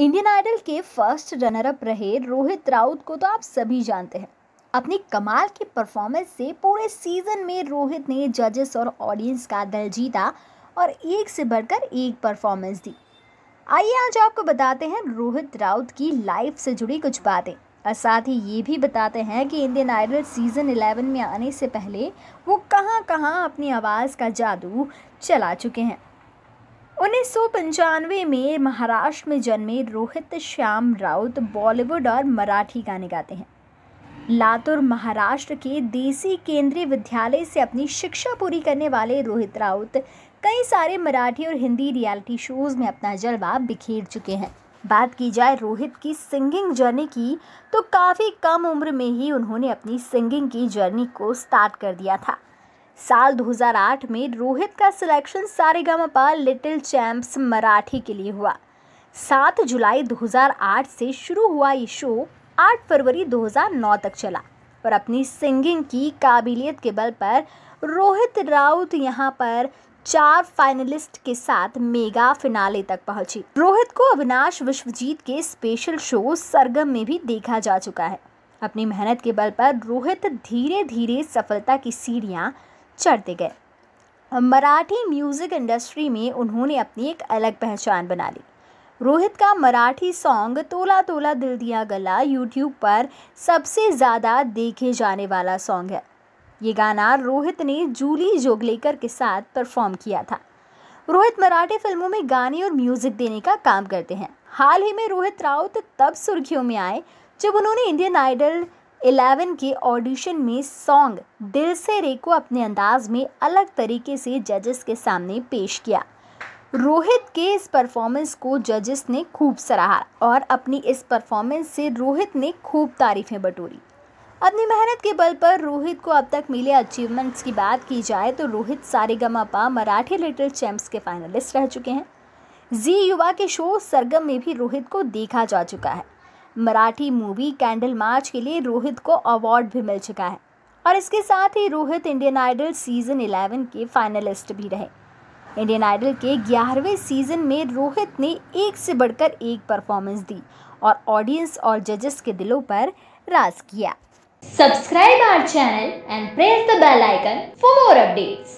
Indian Idol के first runner up रहे रोहित राउत को तो आप सभी जानते हैं अपनी कमाल की परफॉर्मेंस से पूरे सीजन में रोहित ने जजेस और ऑडियंस का दिल जीता और एक से बढ़कर एक परफॉर्मेंस दी आइए आज आपको बताते हैं रोहित राउत की लाइफ से जुड़ी कुछ बातें और साथ ही ये भी बताते हैं कि इंडियन आइडल सीज़न 11 में आने से पहले वो कहाँ कहाँ अपनी आवाज़ का जादू चला चुके हैं उन्नीस में महाराष्ट्र में जन्मे रोहित श्याम राउत बॉलीवुड और मराठी गाने गाते हैं लातुर महाराष्ट्र के देसी केंद्रीय विद्यालय से अपनी शिक्षा पूरी करने वाले रोहित राउत कई सारे मराठी और हिंदी रियलिटी शोज़ में अपना जलवा बिखेर चुके हैं बात की जाए रोहित की सिंगिंग जर्नी की तो काफ़ी कम उम्र में ही उन्होंने अपनी सिंगिंग की जर्नी को स्टार्ट कर दिया था साल 2008 में रोहित का selection Sa Re Ga Ma Pa little champs Marathi के लिए हुआ 7 जुलाई 2008 से शुरू हुआ ये शो 8 फरवरी 2009 तक चला और अपनी सिंगिंग की काबिलियत के बल पर रोहित राउत यहाँ पर चार फाइनलिस्ट के साथ मेगा फिनाले तक पहुंची रोहित को अविनाश विश्वजीत के स्पेशल शो सरगम में भी देखा जा चुका है अपनी मेहनत के बल पर रोहित धीरे धीरे सफलता की सीढ़ियाँ चढ़ते गए मराठी म्यूज़िक इंडस्ट्री में उन्होंने अपनी एक अलग पहचान बना ली रोहित का मराठी सॉन्ग तोला तोला दिल दिया गला यूट्यूब पर सबसे ज़्यादा देखे जाने वाला सॉन्ग है ये गाना रोहित ने जूली जोगलेकर के साथ परफॉर्म किया था रोहित मराठी फिल्मों में गाने और म्यूज़िक देने का काम करते हैं हाल ही में रोहित राउत तब सुर्खियों में आए जब उन्होंने इंडियन आइडल इलेवन के ऑडिशन में सॉन्ग दिल से रे को अपने अंदाज में अलग तरीके से जजेस के सामने पेश किया रोहित के इस परफॉर्मेंस को जजेस ने खूब सराहा और अपनी इस परफॉर्मेंस से रोहित ने खूब तारीफें बटोरी अपनी मेहनत के बल पर रोहित को अब तक मिले अचीवमेंट्स की बात की जाए तो रोहित पा मराठी लिटिल चैम्प्स के फाइनलिस्ट रह चुके हैं जी युवा के शो सरगम में भी रोहित को देखा जा चुका है मराठी मूवी कैंडल मार्च के लिए रोहित को अवार्ड भी मिल चुका है और इसके साथ ही रोहित इंडियन आइडल सीज़न 11 के फाइनलिस्ट भी रहे इंडियन आइडल के ग्यारहवें सीज़न में रोहित ने एक से बढ़कर एक परफॉर्मेंस दी और ऑडियंस और जजेस के दिलों पर राज किया subscribe our channel and press the bell icon for more updates